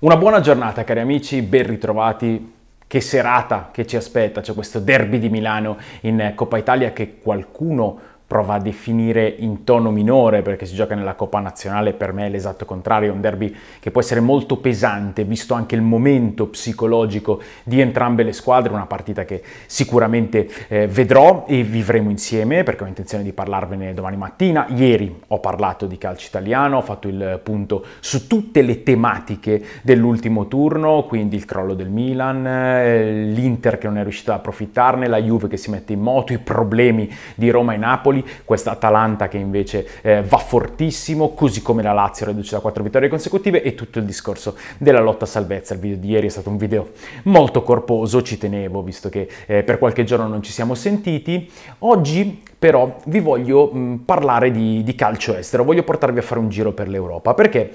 Una buona giornata cari amici, ben ritrovati. Che serata che ci aspetta, c'è questo derby di Milano in Coppa Italia che qualcuno prova a definire in tono minore perché si gioca nella Coppa Nazionale, per me è l'esatto contrario, è un derby che può essere molto pesante visto anche il momento psicologico di entrambe le squadre, una partita che sicuramente eh, vedrò e vivremo insieme perché ho intenzione di parlarvene domani mattina. Ieri ho parlato di calcio italiano, ho fatto il punto su tutte le tematiche dell'ultimo turno, quindi il crollo del Milan, eh, l'Inter che non è riuscita ad approfittarne, la Juve che si mette in moto, i problemi di Roma e Napoli, Napoli, questa Atalanta che invece eh, va fortissimo, così come la Lazio riduce da 4 vittorie consecutive e tutto il discorso della lotta a salvezza. Il video di ieri è stato un video molto corposo, ci tenevo visto che eh, per qualche giorno non ci siamo sentiti. Oggi però vi voglio mh, parlare di, di calcio estero, voglio portarvi a fare un giro per l'Europa perché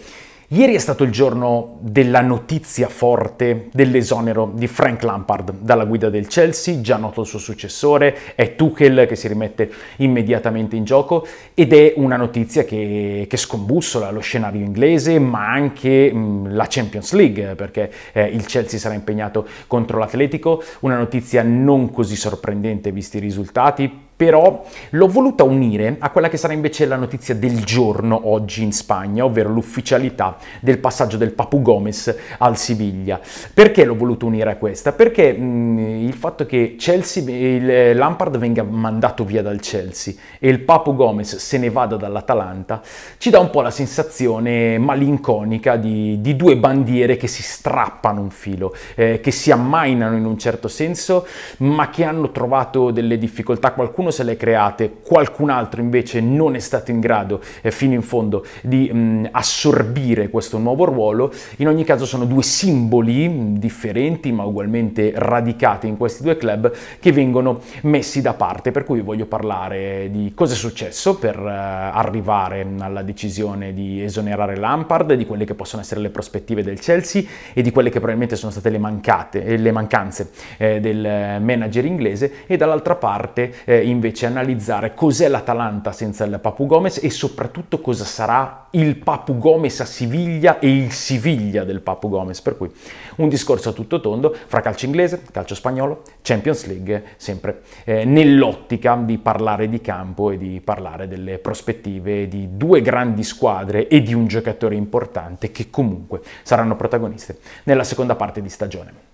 Ieri è stato il giorno della notizia forte dell'esonero di Frank Lampard dalla guida del Chelsea, già noto il suo successore, è Tuchel che si rimette immediatamente in gioco ed è una notizia che, che scombussola lo scenario inglese ma anche mh, mm, la Champions League perché eh, il Chelsea sarà impegnato contro l'Atletico, una notizia non così sorprendente visti i risultati però l'ho voluta unire a quella che sarà invece la notizia del giorno oggi in Spagna, ovvero l'ufficialità del passaggio del Papu Gomez al Siviglia. Perché l'ho voluta unire a questa? Perché mh, mm, il fatto che Chelsea, il eh, Lampard venga mandato via dal Chelsea e il Papu Gomez se ne vada dall'Atalanta ci dà un po' la sensazione malinconica di, di due bandiere che si strappano un filo, eh, che si ammainano in un certo senso, ma che hanno trovato delle difficoltà. Qualcuno se le create, qualcun altro invece non è stato in grado eh, fino in fondo di mh, mm, assorbire questo nuovo ruolo, in ogni caso sono due simboli mm, differenti ma ugualmente radicati in questi due club che vengono messi da parte, per cui voglio parlare di cosa è successo per eh, arrivare mm, alla decisione di esonerare Lampard, di quelle che possono essere le prospettive del Chelsea e di quelle che probabilmente sono state le, mancate, eh, le mancanze eh, del eh, manager inglese e dall'altra parte eh, invece analizzare cos'è l'Atalanta senza il Papu Gomez e soprattutto cosa sarà il Papu Gomez a Siviglia e il Siviglia del Papu Gomez. Per cui un discorso a tutto tondo fra calcio inglese, calcio spagnolo, Champions League, sempre eh, nell'ottica di parlare di campo e di parlare delle prospettive di due grandi squadre e di un giocatore importante che comunque saranno protagoniste nella seconda parte di stagione.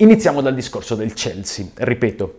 Iniziamo dal discorso del Chelsea, ripeto.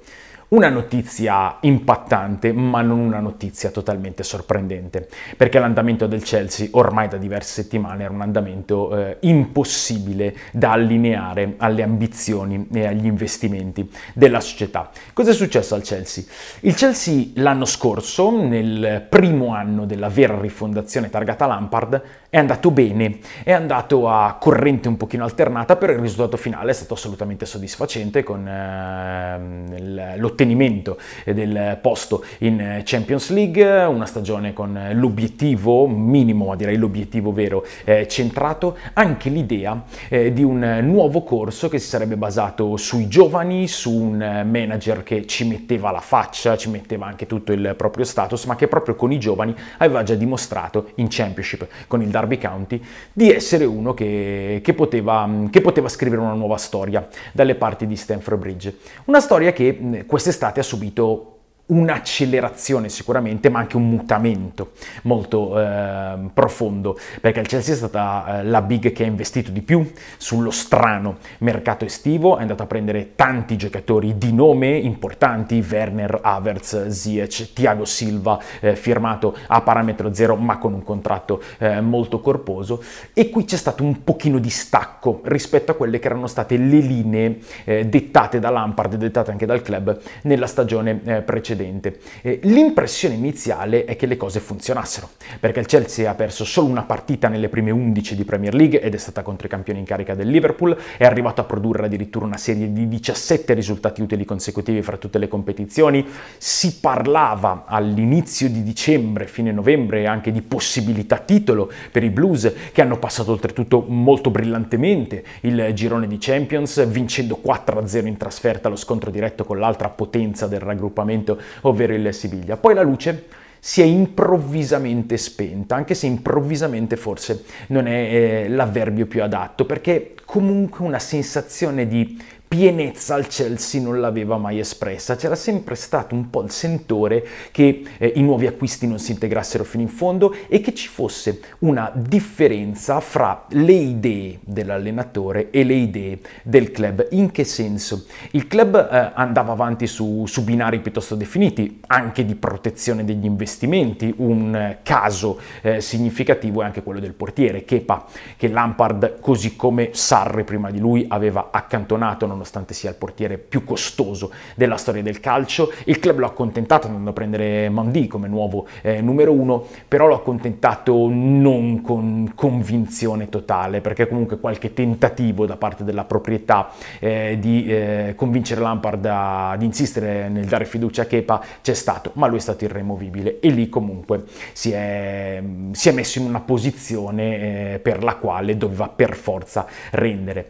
Una notizia impattante, ma non una notizia totalmente sorprendente, perché l'andamento del Chelsea ormai da diverse settimane era un andamento eh, impossibile da allineare alle ambizioni e agli investimenti della società. Cosa è successo al Chelsea? Il Chelsea l'anno scorso, nel primo anno della vera rifondazione targata Lampard, è andato bene, è andato a corrente un pochino alternata, però il risultato finale è stato assolutamente soddisfacente con eh, l'8 l'ottenimento eh, del posto in eh, Champions League, una stagione con eh, l'obiettivo minimo, ma direi l'obiettivo vero, eh, centrato, anche l'idea eh, di un nuovo corso che si sarebbe basato sui giovani, su un manager che ci metteva la faccia, ci metteva anche tutto il proprio status, ma che proprio con i giovani aveva già dimostrato in Championship con il Derby County di essere uno che, che, poteva, che poteva scrivere una nuova storia dalle parti di Stanford Bridge. Una storia che queste quest'estate ha subito un'accelerazione sicuramente, ma anche un mutamento molto eh, profondo, perché il Chelsea è stata eh, la big che ha investito di più sullo strano mercato estivo, è andato a prendere tanti giocatori di nome importanti, Werner, Havertz, Ziyech, Thiago Silva, eh, firmato a parametro zero ma con un contratto eh, molto corposo e qui c'è stato un pochino di stacco rispetto a quelle che erano state le linee eh, dettate da Lampard dettate anche dal club nella stagione eh, precedente precedente. Eh, l'impressione iniziale è che le cose funzionassero, perché il Chelsea ha perso solo una partita nelle prime 11 di Premier League ed è stata contro i campioni in carica del Liverpool, è arrivato a produrre addirittura una serie di 17 risultati utili consecutivi fra tutte le competizioni, si parlava all'inizio di dicembre, fine novembre, anche di possibilità titolo per i Blues, che hanno passato oltretutto molto brillantemente il girone di Champions, vincendo 4-0 in trasferta lo scontro diretto con l'altra potenza del raggruppamento ovvero il Siviglia. Poi la luce si è improvvisamente spenta, anche se improvvisamente forse non è eh, l'avverbio più adatto, perché comunque una sensazione di pienezza al Chelsea non l'aveva mai espressa, c'era sempre stato un po' il sentore che eh, i nuovi acquisti non si integrassero fino in fondo e che ci fosse una differenza fra le idee dell'allenatore e le idee del club. In che senso? Il club eh, andava avanti su, su, binari piuttosto definiti, anche di protezione degli investimenti, un eh, caso eh, significativo è anche quello del portiere Kepa, che Lampard così come Sarri prima di lui aveva accantonato non nonostante sia il portiere più costoso della storia del calcio. Il club l'ha accontentato andando a prendere Mandi come nuovo eh, numero uno, però l'ha accontentato non con convinzione totale, perché comunque qualche tentativo da parte della proprietà eh, di eh, convincere Lampard ad insistere nel dare fiducia a Kepa c'è stato, ma lui è stato irremovibile e lì comunque si è, si è messo in una posizione eh, per la quale doveva per forza rendere.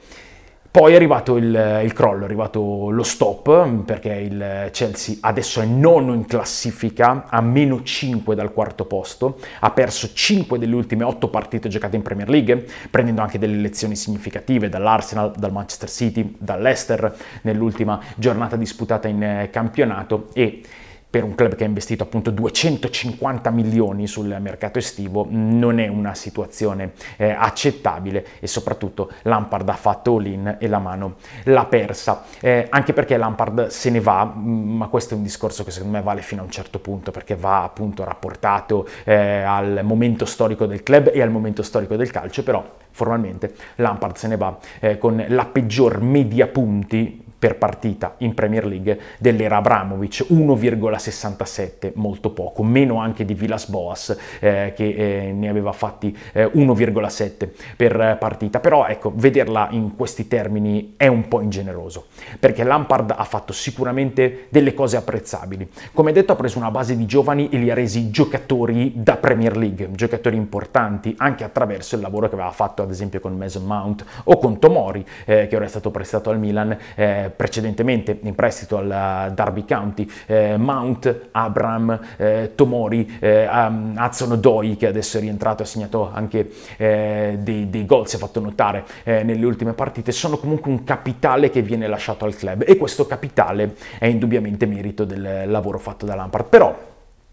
Poi è arrivato il, il, crollo, è arrivato lo stop, mm, perché il Chelsea adesso è nono in classifica, a meno 5 dal quarto posto, ha perso 5 delle ultime 8 partite giocate in Premier League, prendendo anche delle lezioni significative dall'Arsenal, dal Manchester City, dall'Ester nell'ultima giornata disputata in eh, campionato e per un club che ha investito appunto 250 milioni sul mercato estivo non è una situazione eh, accettabile e soprattutto Lampard ha fatto all-in e la mano l'ha persa eh, anche perché Lampard se ne va mm, ma questo è un discorso che secondo me vale fino a un certo punto perché va appunto rapportato eh, al momento storico del club e al momento storico del calcio però formalmente Lampard se ne va eh, con la peggior media punti per partita in Premier League dell'era Abramovic, 1,67, molto poco, meno anche di Vilas Boas eh, che eh, ne aveva fatti eh, 1,7 per partita, però ecco, vederla in questi termini è un po' ingeneroso, perché Lampard ha fatto sicuramente delle cose apprezzabili. Come detto ha preso una base di giovani e li ha resi giocatori da Premier League, giocatori importanti, anche attraverso il lavoro che aveva fatto ad esempio con Mason Mount o con Tomori, eh, che ora è stato prestato al Milan eh, precedentemente in prestito al eh, Derby County, eh, Mount, Abram, eh, Tomori, eh, Azzon mm, Odoi che adesso è rientrato e ha segnato anche eh, dei, dei, gol, si è fatto notare eh, nelle ultime partite, sono comunque un capitale che viene lasciato al club e questo capitale è indubbiamente merito del lavoro fatto da Lampard. Però,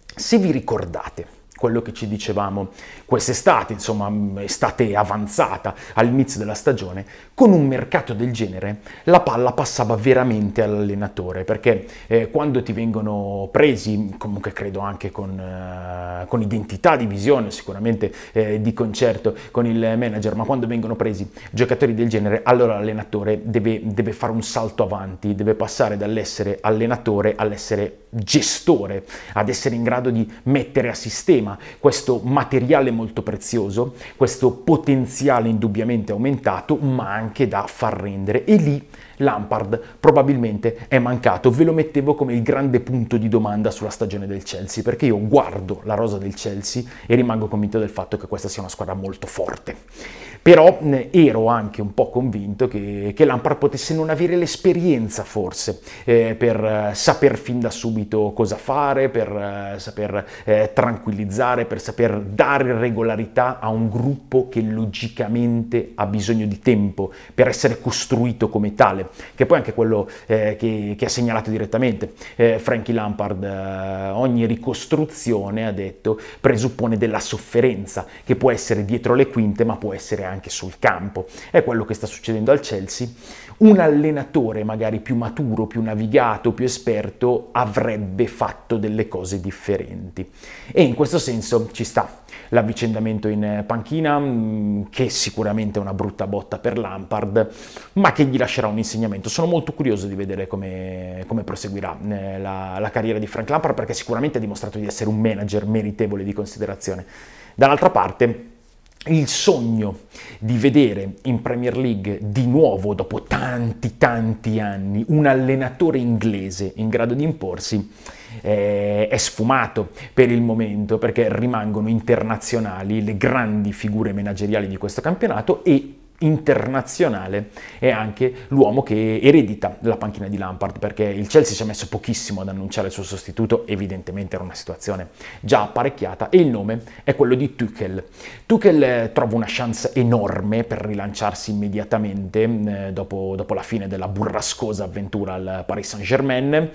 se vi ricordate, quello che ci dicevamo quest'estate, insomma mm, estate avanzata all'inizio della stagione, con un mercato del genere la palla passava veramente all'allenatore, perché eh, quando ti vengono presi, comunque credo anche con, eh, con identità di visione, sicuramente eh, di concerto con il manager, ma quando vengono presi giocatori del genere, allora l'allenatore deve, deve fare un salto avanti, deve passare dall'essere allenatore all'essere gestore, ad essere in grado di mettere a sistema sistema questo materiale molto prezioso, questo potenziale indubbiamente aumentato, ma anche da far rendere. E lì Lampard probabilmente è mancato. Ve lo mettevo come il grande punto di domanda sulla stagione del Chelsea, perché io guardo la rosa del Chelsea e rimango convinto del fatto che questa sia una squadra molto forte però ero anche un po' convinto che, che Lampard potesse non avere l'esperienza forse eh, per eh, saper fin da subito cosa fare, per eh, saper eh, tranquillizzare, per saper dare regolarità a un gruppo che logicamente ha bisogno di tempo per essere costruito come tale, che poi è anche quello eh, che, che, ha segnalato direttamente eh, Frankie Lampard, ogni ricostruzione ha detto presuppone della sofferenza che può essere dietro le quinte ma può essere anche anche sul campo. È quello che sta succedendo al Chelsea. Un allenatore magari più maturo, più navigato, più esperto avrebbe fatto delle cose differenti. E in questo senso ci sta l'avvicendamento in panchina, mm, che sicuramente è una brutta botta per Lampard, ma che gli lascerà un insegnamento. Sono molto curioso di vedere come, come proseguirà eh, la, la carriera di Frank Lampard, perché sicuramente ha dimostrato di essere un manager meritevole di considerazione. Dall'altra parte, il sogno di vedere in Premier League di nuovo, dopo tanti tanti anni, un allenatore inglese in grado di imporsi eh, è sfumato per il momento perché rimangono internazionali le grandi figure manageriali di questo campionato e internazionale è anche l'uomo che eredita la panchina di Lampard perché il Chelsea ci ha messo pochissimo ad annunciare il suo sostituto, evidentemente era una situazione già apparecchiata e il nome è quello di Tuchel. Tuchel eh, trova una chance enorme per rilanciarsi immediatamente eh, dopo, dopo la fine della burrascosa avventura al Paris Saint-Germain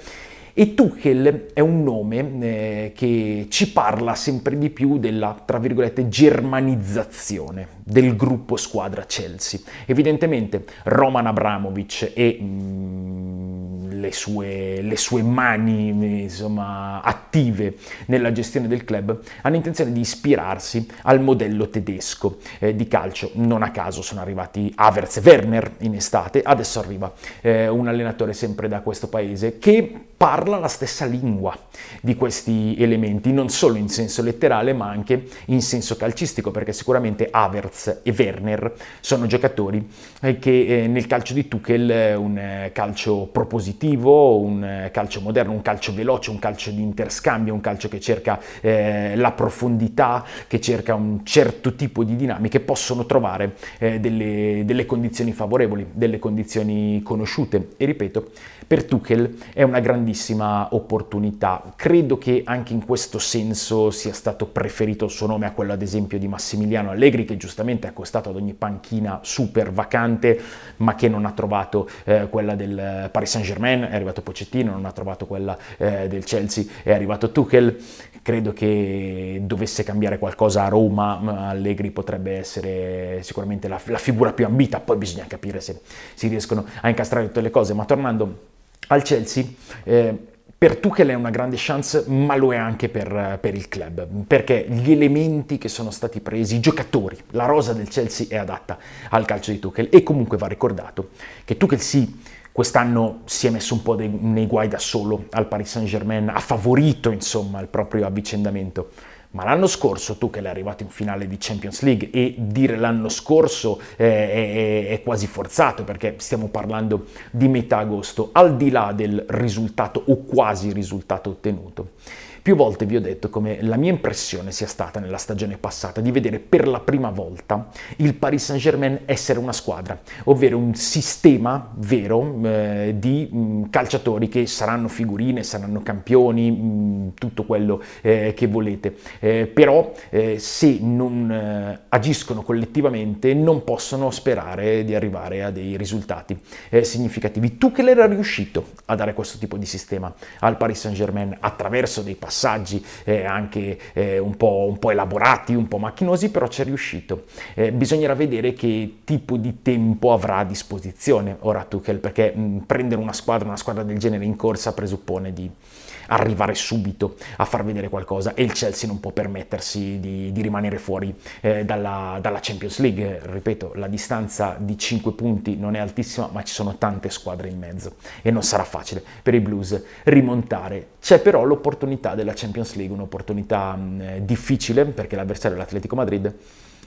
e Tuchel è un nome eh, che ci parla sempre di più della, tra virgolette, germanizzazione del gruppo squadra Chelsea. Evidentemente Roman Abramovic e mh, mm, le, sue, le, sue, mani eh, insomma, attive nella gestione del club hanno intenzione di ispirarsi al modello tedesco eh, di calcio. Non a caso sono arrivati Havertz e Werner in estate, adesso arriva eh, un allenatore sempre da questo paese che parla la stessa lingua di questi elementi, non solo in senso letterale ma anche in senso calcistico, perché sicuramente Havertz e Werner sono giocatori eh, che eh, nel calcio di Tuchel eh, un calcio propositivo, un calcio moderno, un calcio veloce, un calcio di interscambio, un calcio che cerca la profondità, che cerca un certo tipo di dinamiche, possono trovare delle, delle condizioni favorevoli, delle condizioni conosciute. E ripeto, per Tuchel è una grandissima grandissima opportunità. Credo che anche in questo senso sia stato preferito il suo nome a quello ad esempio di Massimiliano Allegri che giustamente è accostato ad ogni panchina super vacante ma che non ha trovato eh, quella del Paris Saint Germain, è arrivato Pocettino, non ha trovato quella eh, del Chelsea, è arrivato Tuchel. Credo che dovesse cambiare qualcosa a Roma, Allegri potrebbe essere sicuramente la, la figura più ambita, poi bisogna capire se si riescono a incastrare tutte le cose, ma tornando al Chelsea. Eh, per Tuchel è una grande chance, ma lo è anche per, per, il club, perché gli elementi che sono stati presi, i giocatori, la rosa del Chelsea è adatta al calcio di Tuchel e comunque va ricordato che Tuchel sì, quest'anno si è messo un po' dei, nei guai da solo al Paris Saint-Germain, ha favorito insomma il proprio avvicendamento ma l'anno scorso, tu che l'hai arrivato in finale di Champions League, e dire l'anno scorso eh, è, è, quasi forzato perché stiamo parlando di metà agosto, al di là del risultato o quasi risultato ottenuto. Più volte vi ho detto come la mia impressione sia stata nella stagione passata di vedere per la prima volta il Paris Saint-Germain essere una squadra, ovvero un sistema vero eh, di mh, mm, calciatori che saranno figurine, saranno campioni, mh, mm, tutto quello eh, che volete. Eh, però eh, se non eh, agiscono collettivamente non possono sperare di arrivare a dei risultati eh, significativi. Tu che l'era riuscito a dare questo tipo di sistema al Paris Saint-Germain attraverso dei passaggi passaggi eh, anche eh, un, po', un, po', elaborati, un po' macchinosi, però ci è riuscito. Eh, bisognerà vedere che tipo di tempo avrà a disposizione ora Tuchel, perché mh, prendere una squadra, una squadra del genere in corsa presuppone di arrivare subito a far vedere qualcosa e il Chelsea non può permettersi di, di rimanere fuori eh, dalla, dalla, Champions League. Ripeto, la distanza di 5 punti non è altissima, ma ci sono tante squadre in mezzo e non sarà facile per i Blues rimontare. C'è però l'opportunità della Champions League, un'opportunità mh, mm, difficile perché l'avversario è l'Atletico Madrid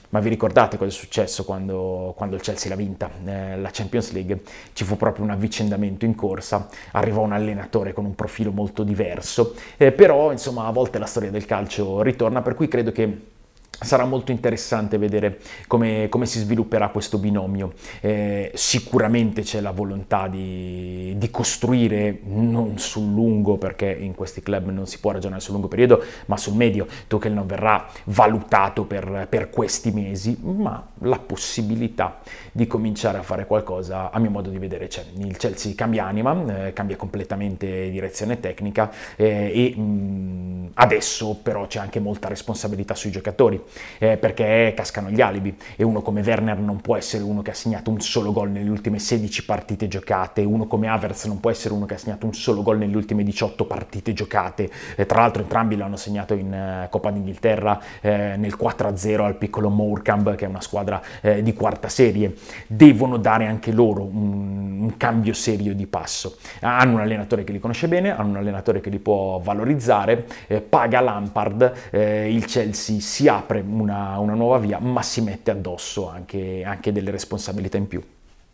ma vi ricordate cosa è successo quando, quando il Chelsea l'ha vinta, eh, la Champions League? Ci fu proprio un avvicendamento in corsa, arrivò un allenatore con un profilo molto diverso, eh, però insomma a volte la storia del calcio ritorna, per cui credo che sarà molto interessante vedere come, come si svilupperà questo binomio. Eh, sicuramente c'è la volontà di, di, costruire non sul lungo, perché in questi club non si può ragionare sul lungo periodo, ma sul medio. Tuchel non verrà valutato per, per questi mesi, ma la possibilità di cominciare a fare qualcosa, a mio modo di vedere, c'è. Il Chelsea cambia anima, eh, cambia completamente direzione tecnica eh, e mh, mm, adesso però c'è anche molta responsabilità sui giocatori eh, perché cascano gli alibi e uno come Werner non può essere uno che ha segnato un solo gol nelle ultime 16 partite giocate, uno come Havertz non può essere uno che ha segnato un solo gol nelle ultime 18 partite giocate, eh, tra l'altro entrambi l'hanno segnato in uh, Coppa d'Inghilterra eh, nel 4-0 al piccolo Morecambe che è una squadra eh, di quarta serie, devono dare anche loro un, un cambio serio di passo, hanno un allenatore che li conosce bene, hanno un allenatore che li può valorizzare, eh, paga Lampard, il Chelsea si apre apre una, una nuova via, ma si mette addosso anche, anche delle responsabilità in più.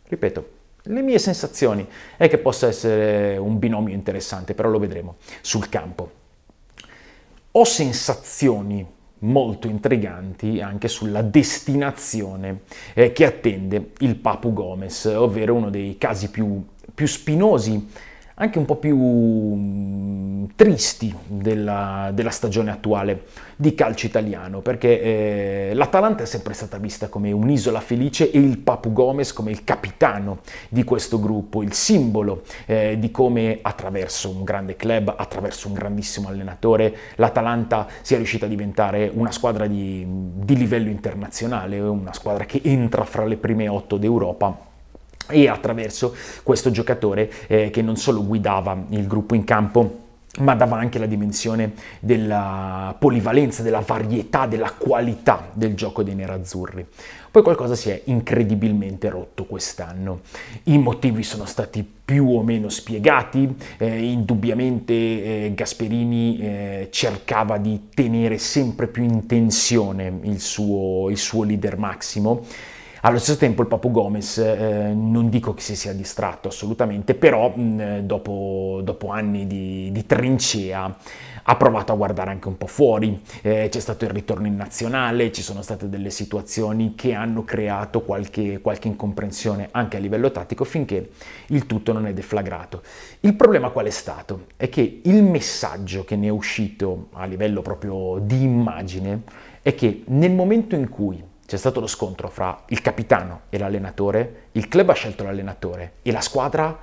Ripeto, le mie sensazioni è che possa essere un binomio interessante, però lo vedremo sul campo. Ho sensazioni molto intriganti anche sulla destinazione eh, che attende il Papu Gomez, ovvero uno dei casi più, più spinosi anche un po' più mm, tristi della, della stagione attuale di calcio italiano, perché eh, l'Atalanta è sempre stata vista come un'isola felice e il Papu Gomez come il capitano di questo gruppo, il simbolo eh, di come attraverso un grande club, attraverso un grandissimo allenatore, l'Atalanta sia riuscita a diventare una squadra di, di livello internazionale, una squadra che entra fra le prime otto d'Europa e attraverso questo giocatore eh, che non solo guidava il gruppo in campo, ma dava anche la dimensione della polivalenza, della varietà, della qualità del gioco dei nerazzurri. Poi qualcosa si è incredibilmente rotto quest'anno. I motivi sono stati più o meno spiegati, eh, indubbiamente eh, Gasperini eh, cercava di tenere sempre più in tensione il suo, il suo leader Massimo allo stesso tempo il Papu Gomez eh, non dico che si sia distratto assolutamente, però mh, dopo, dopo, anni di, di trincea ha provato a guardare anche un po' fuori, eh, c'è stato il ritorno in nazionale, ci sono state delle situazioni che hanno creato qualche, qualche, incomprensione anche a livello tattico finché il tutto non è deflagrato. Il problema qual è stato? È che il messaggio che ne è uscito a livello proprio di immagine è che nel momento in cui c'è stato lo scontro fra il capitano e l'allenatore, il club ha scelto l'allenatore e la squadra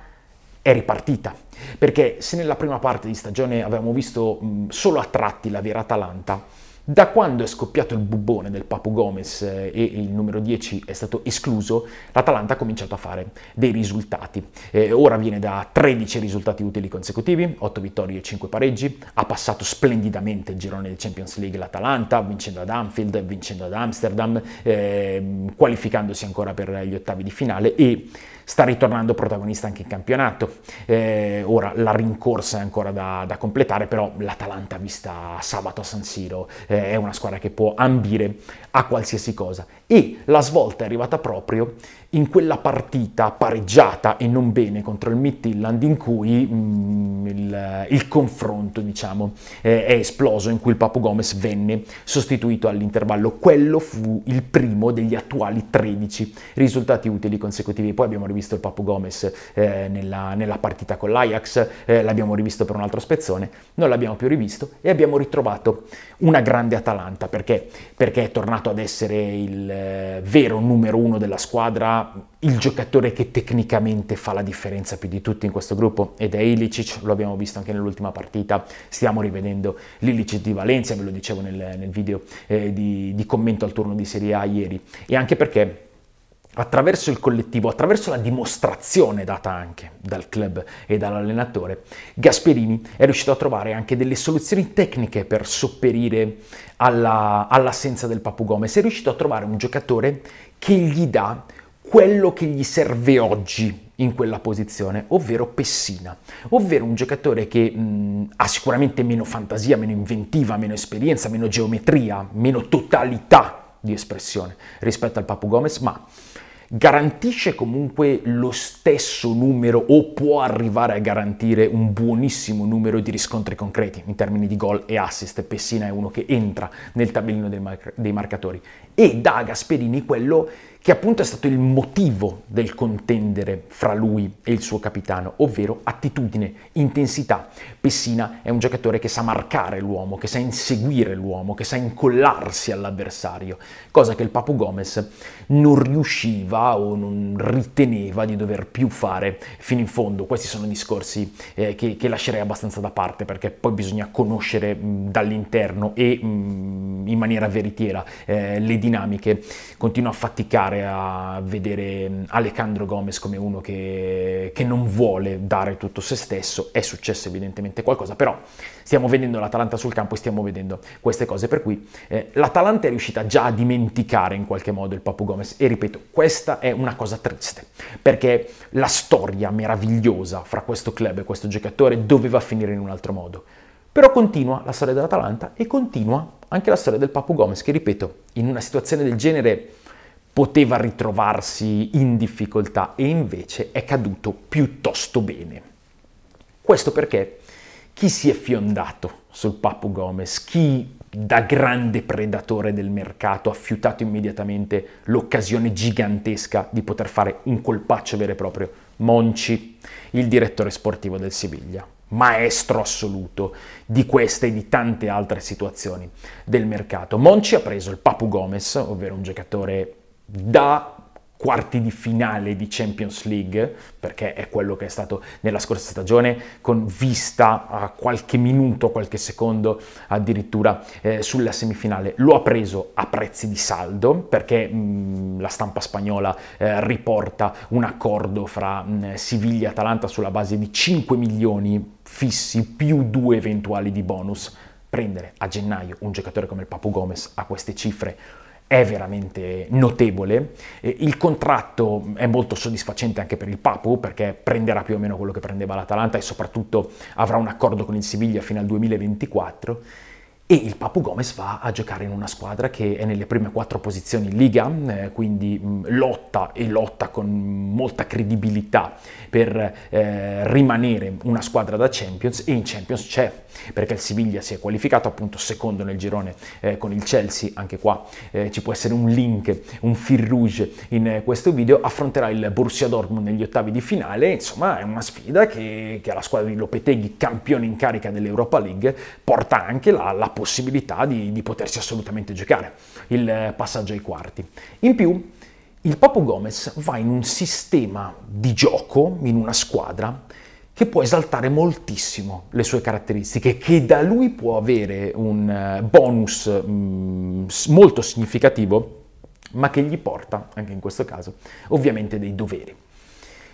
è ripartita. Perché se nella prima parte di stagione avevamo visto solo a tratti la vera Atalanta, da quando è scoppiato il bubbone del Papu Gomez eh, e il numero 10 è stato escluso, l'Atalanta ha cominciato a fare dei risultati. Eh, ora viene da 13 risultati utili consecutivi, 8 vittorie e 5 pareggi, ha passato splendidamente il girone del Champions League l'Atalanta, vincendo ad Anfield, vincendo ad Amsterdam, eh, qualificandosi ancora per gli ottavi di finale e sta ritornando protagonista anche in campionato. Eh, ora la rincorsa è ancora da, da completare, però l'Atalanta vista sabato a San Siro eh, è una squadra che può ambire a qualsiasi cosa. E la svolta è arrivata proprio in quella partita pareggiata e non bene contro il Midtjylland in cui mh, mm, il, eh, il, confronto diciamo, eh, è esploso, in cui il Papu Gomez venne sostituito all'intervallo. Quello fu il primo degli attuali 13 risultati utili consecutivi. Poi abbiamo rivisto il Papu Gomez eh, nella, nella, partita con l'Ajax, eh, l'abbiamo rivisto per un altro spezzone, non l'abbiamo più rivisto e abbiamo ritrovato una grande Atalanta perché, perché è tornato ad essere il eh, vero numero uno della squadra il giocatore che tecnicamente fa la differenza più di tutti in questo gruppo ed è Ilicic, lo abbiamo visto anche nell'ultima partita, stiamo rivedendo l'Ilicic di Valencia, ve lo dicevo nel, nel video eh, di, di commento al turno di Serie A ieri, e anche perché attraverso il collettivo, attraverso la dimostrazione data anche dal club e dall'allenatore, Gasperini è riuscito a trovare anche delle soluzioni tecniche per sopperire alla, all'assenza del Papu Gomez, è riuscito a trovare un giocatore che gli dà quello che gli serve oggi in quella posizione, ovvero Pessina, ovvero un giocatore che mh, mm, ha sicuramente meno fantasia, meno inventiva, meno esperienza, meno geometria, meno totalità di espressione rispetto al Papu Gomez, ma garantisce comunque lo stesso numero o può arrivare a garantire un buonissimo numero di riscontri concreti in termini di gol e assist. Pessina è uno che entra nel tabellino dei, marcatori e da Gasperini quello che appunto è stato il motivo del contendere fra lui e il suo capitano, ovvero attitudine, intensità. Pessina è un giocatore che sa marcare l'uomo, che sa inseguire l'uomo, che sa incollarsi all'avversario, cosa che il Papu Gomez non riusciva o non riteneva di dover più fare fino in fondo. Questi sono discorsi eh, che, che, lascerei abbastanza da parte perché poi bisogna conoscere mh, dall'interno e mh, in maniera veritiera eh, le dinamiche. Continua a faticare andare a vedere mm, Alejandro Gomez come uno che, che non vuole dare tutto se stesso, è successo evidentemente qualcosa, però stiamo vedendo l'Atalanta sul campo e stiamo vedendo queste cose, per cui eh, l'Atalanta è riuscita già a dimenticare in qualche modo il Papu Gomez e ripeto, questa è una cosa triste, perché la storia meravigliosa fra questo club e questo giocatore doveva finire in un altro modo. Però continua la storia dell'Atalanta e continua anche la storia del Papu Gomez, che ripeto, in una situazione del genere poteva ritrovarsi in difficoltà e invece è caduto piuttosto bene. Questo perché chi si è fiondato sul Papu Gomez, chi da grande predatore del mercato ha fiutato immediatamente l'occasione gigantesca di poter fare un colpaccio vero e proprio, Monci, il direttore sportivo del Siviglia, maestro assoluto di queste e di tante altre situazioni del mercato. Monci ha preso il Papu Gomez, ovvero un giocatore da quarti di finale di Champions League, perché è quello che è stato nella scorsa stagione, con vista a qualche minuto, qualche secondo addirittura eh, sulla semifinale. Lo ha preso a prezzi di saldo, perché mh, mm, la stampa spagnola eh, riporta un accordo fra mh, mm, Siviglia e Atalanta sulla base di 5 milioni fissi più due eventuali di bonus. Prendere a gennaio un giocatore come il Papu Gomez a queste cifre è veramente notevole. Il contratto è molto soddisfacente anche per il Papu perché prenderà più o meno quello che prendeva l'Atalanta e soprattutto avrà un accordo con il Siviglia fino al 2024 e il Papu Gomez va a giocare in una squadra che è nelle prime quattro posizioni in Liga, eh, quindi mh, mm, lotta e lotta con molta credibilità per eh, rimanere una squadra da Champions e in Champions c'è, perché il Siviglia si è qualificato appunto secondo nel girone eh, con il Chelsea, anche qua eh, ci può essere un link, un fil rouge in eh, questo video, affronterà il Borussia Dortmund negli ottavi di finale, insomma è una sfida che, che la squadra di Lopeteghi, campione in carica dell'Europa League, porta anche la, la possibilità di, di potersi assolutamente giocare il eh, passaggio ai quarti. In più, il Papu Gomez va in un sistema di gioco, in una squadra, che può esaltare moltissimo le sue caratteristiche, che da lui può avere un eh, bonus mm, molto significativo, ma che gli porta, anche in questo caso, ovviamente dei doveri.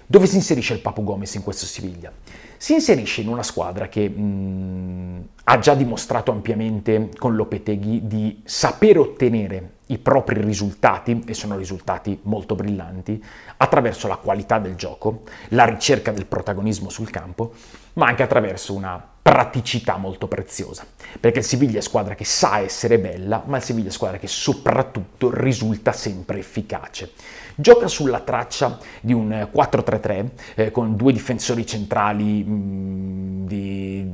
Dove si inserisce il Papu Gomez in questo Siviglia? Si inserisce in una squadra che mh, mm, ha già dimostrato ampiamente con Lopeteghi di saper ottenere i propri risultati, e sono risultati molto brillanti, attraverso la qualità del gioco, la ricerca del protagonismo sul campo, ma anche attraverso una praticità molto preziosa, perché il Siviglia è squadra che sa essere bella, ma il Siviglia è squadra che soprattutto risulta sempre efficace. Gioca sulla traccia di un 4-3-3 eh, eh, con due difensori centrali mh, mm, di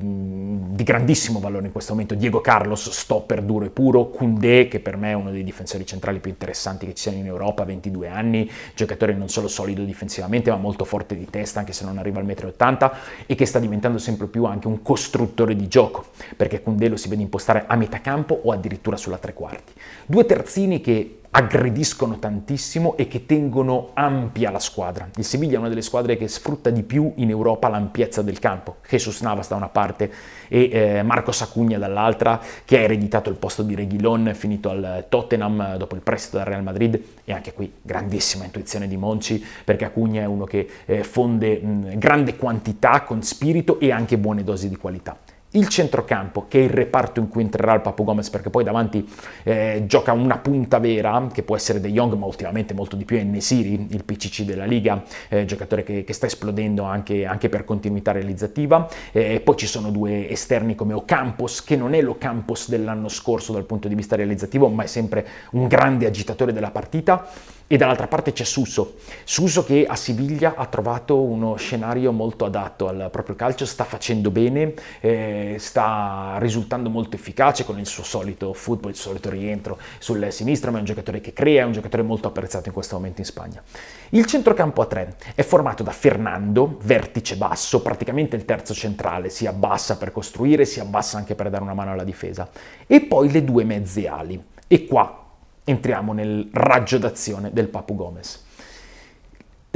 di grandissimo valore in questo momento, Diego Carlos, stopper duro e puro, Koundé che per me è uno dei difensori centrali più interessanti che ci siano in Europa, 22 anni, giocatore non solo solido difensivamente ma molto forte di testa anche se non arriva al 1,80 80, e che sta diventando sempre più anche un costruttore di gioco, perché Koundé lo si vede impostare a metà campo o addirittura sulla tre quarti. Due terzini che aggrediscono tantissimo e che tengono ampia la squadra. Il Siviglia è una delle squadre che sfrutta di più in Europa l'ampiezza del campo. Jesus Navas da una parte e eh, Marco Sacugna dall'altra, che ha ereditato il posto di Reghilon, finito al Tottenham dopo il prestito dal Real Madrid. E anche qui grandissima intuizione di Monci, perché Acugna è uno che eh, fonde mh, grande quantità con spirito e anche buone dosi di qualità il centrocampo, che è il reparto in cui entrerà il Papu Gomez, perché poi davanti eh, gioca una punta vera, che può essere De Jong, ma ultimamente molto di più è Nesiri, il PCC della Liga, eh, giocatore che, che, sta esplodendo anche, anche per continuità realizzativa. Eh, poi ci sono due esterni come Ocampos, che non è l'Ocampos dell'anno scorso dal punto di vista realizzativo, ma è sempre un grande agitatore della partita. E dall'altra parte c'è Suso. Suso che a Siviglia ha trovato uno scenario molto adatto al proprio calcio, sta facendo bene, eh, sta risultando molto efficace con il suo solito football, il solito rientro sul sinistro, ma è un giocatore che crea, è un giocatore molto apprezzato in questo momento in Spagna. Il centrocampo a tre è formato da Fernando, vertice basso, praticamente il terzo centrale, si abbassa per costruire, si abbassa anche per dare una mano alla difesa, e poi le due mezze ali. E qua entriamo nel raggio d'azione del Papu Gomez.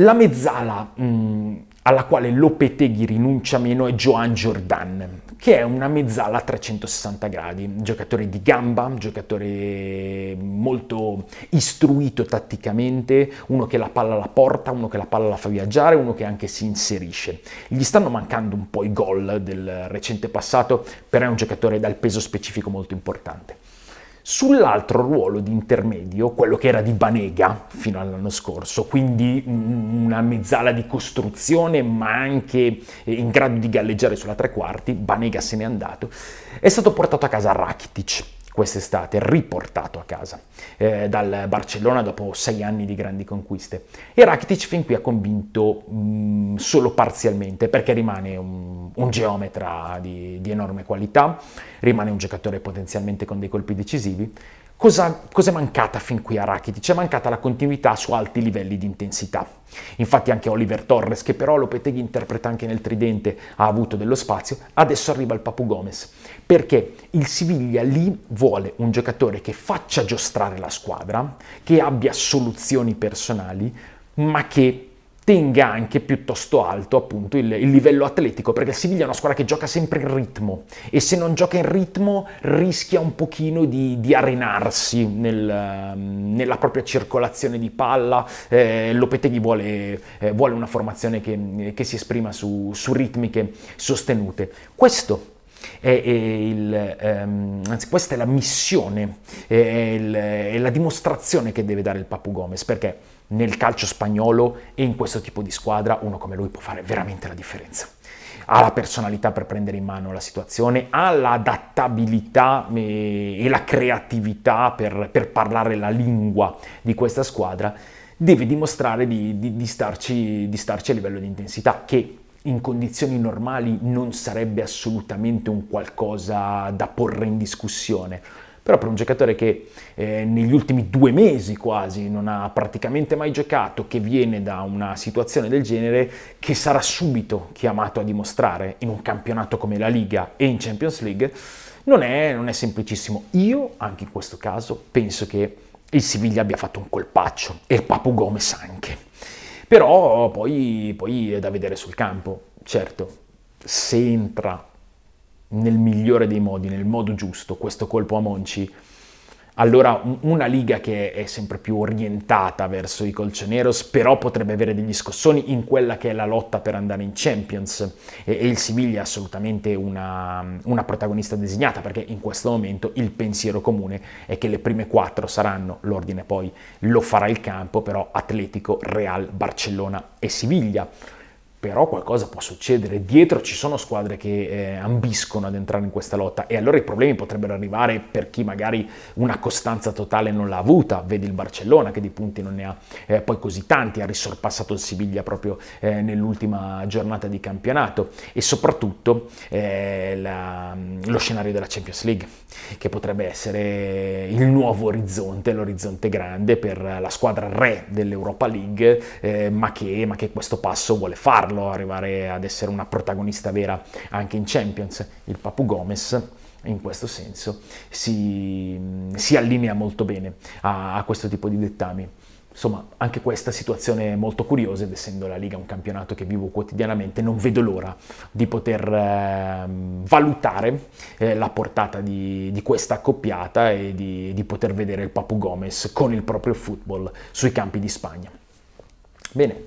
La mezzala mh, mm, alla quale Lopeteghi rinuncia meno è Joan Jordan, che è una mezzala a 360 gradi, giocatore di gamba, giocatore molto istruito tatticamente, uno che la palla la porta, uno che la palla la fa viaggiare, uno che anche si inserisce. Gli stanno mancando un po' i gol del recente passato, però è un giocatore dal peso specifico molto importante sull'altro ruolo di intermedio, quello che era di Banega fino all'anno scorso, quindi una mezzala di costruzione ma anche eh, in grado di galleggiare sulla tre quarti, Banega se n'è andato, è stato portato a casa Rakitic quest'estate, riportato a casa eh, dal Barcellona dopo sei anni di grandi conquiste. E Rakitic fin qui ha convinto mh, mm, solo parzialmente, perché rimane un, un geometra di, di enorme qualità, rimane un giocatore potenzialmente con dei colpi decisivi, Cosa, cosa, è mancata fin qui a Rakitic? C'è mancata la continuità su alti livelli di intensità. Infatti anche Oliver Torres, che però Lopeteghi interpreta anche nel tridente, ha avuto dello spazio, adesso arriva il Papu Gomez, perché il Siviglia lì vuole un giocatore che faccia giostrare la squadra, che abbia soluzioni personali, ma che tenga anche piuttosto alto appunto il, il, livello atletico, perché il Siviglia è una squadra che gioca sempre in ritmo e se non gioca in ritmo rischia un pochino di, di arenarsi nel, ehm, nella propria circolazione di palla. Eh, Lopeteghi vuole, eh, vuole, una formazione che, che si esprima su, su, ritmiche sostenute. Questo è, è il, ehm, anzi, questa è la missione, è, il, è la dimostrazione che deve dare il Papu Gomez, perché nel calcio spagnolo e in questo tipo di squadra uno come lui può fare veramente la differenza. Ha la personalità per prendere in mano la situazione, ha l'adattabilità eh, e la creatività per, per parlare la lingua di questa squadra, deve dimostrare di, di, di, starci, di starci a livello di intensità, che in condizioni normali non sarebbe assolutamente un qualcosa da porre in discussione però per un giocatore che eh, negli ultimi due mesi quasi non ha praticamente mai giocato, che viene da una situazione del genere, che sarà subito chiamato a dimostrare in un campionato come la Liga e in Champions League, non è, non è semplicissimo. Io, anche in questo caso, penso che il Siviglia abbia fatto un colpaccio e il Papu Gomez anche. Però poi, poi è da vedere sul campo, certo, se entra nel migliore dei modi, nel modo giusto, questo colpo a Monci, allora una liga che è sempre più orientata verso i Colchoneros, però potrebbe avere degli scossoni in quella che è la lotta per andare in Champions e, e il Siviglia è assolutamente una, una, protagonista designata perché in questo momento il pensiero comune è che le prime quattro saranno, l'ordine poi lo farà il campo, però Atletico, Real, Barcellona e Siviglia però qualcosa può succedere. Dietro ci sono squadre che eh, ambiscono ad entrare in questa lotta e allora i problemi potrebbero arrivare per chi magari una costanza totale non l'ha avuta. Vedi il Barcellona che di punti non ne ha eh, poi così tanti, ha risorpassato il Siviglia proprio eh, nell'ultima giornata di campionato e soprattutto eh, la, mm, lo scenario della Champions League che potrebbe essere il nuovo orizzonte, l'orizzonte grande per la squadra re dell'Europa League, eh, ma che, ma che questo passo vuole fare farlo arrivare ad essere una protagonista vera anche in Champions. Il Papu Gomez in questo senso si, mm, si allinea molto bene a, a questo tipo di dettami insomma, anche questa situazione è molto curiosa ed essendo la Liga un campionato che vivo quotidianamente, non vedo l'ora di poter eh, valutare eh, la portata di, di, questa accoppiata e di, di poter vedere il Papu Gomez con il proprio football sui campi di Spagna. Bene.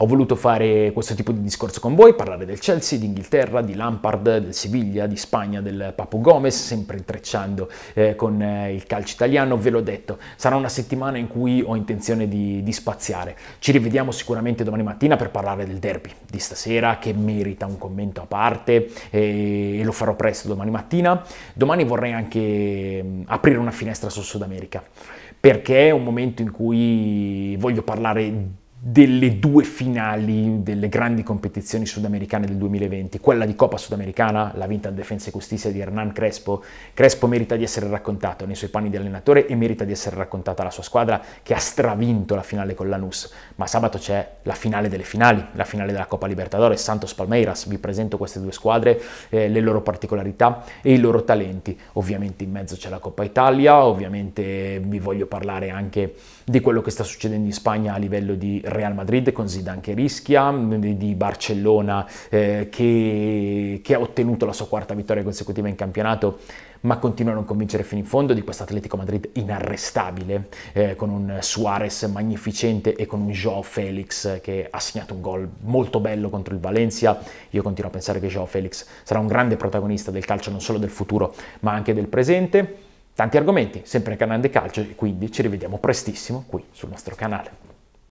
Ho voluto fare questo tipo di discorso con voi, parlare del Chelsea, d'Inghilterra, di Lampard, del Siviglia, di Spagna, del Papu Gomez, sempre intrecciando eh, con eh, il calcio italiano, ve l'ho detto, sarà una settimana in cui ho intenzione di, di spaziare. Ci rivediamo sicuramente domani mattina per parlare del derby di stasera che merita un commento a parte e, e lo farò presto domani mattina. Domani vorrei anche mm, aprire una finestra sul Sud America perché è un momento in cui voglio parlare di delle due finali delle grandi competizioni sudamericane del 2020, quella di Coppa Sudamericana, la vinta al Defensa e Giustizia di Hernán Crespo. Crespo merita di essere raccontato nei suoi panni di allenatore e merita di essere raccontata la sua squadra che ha stravinto la finale con l'Anus. Ma sabato c'è la finale delle finali, la finale della Coppa Libertadores, Santos Palmeiras. Vi presento queste due squadre, eh, le loro particolarità e i loro talenti. Ovviamente in mezzo c'è la Coppa Italia, ovviamente vi voglio parlare anche di quello che sta succedendo in Spagna a livello di Real Madrid con Zidane che rischia, di Barcellona eh, che, che ha ottenuto la sua quarta vittoria consecutiva in campionato ma continua a non convincere fino in fondo di questo Atletico Madrid inarrestabile, eh, con un Suarez magnificente e con un Joao Felix che ha segnato un gol molto bello contro il Valencia. Io continuo a pensare che Joao Felix sarà un grande protagonista del calcio non solo del futuro ma anche del presente. Tanti argomenti, sempre al canale Calcio, e quindi ci rivediamo prestissimo qui sul nostro canale.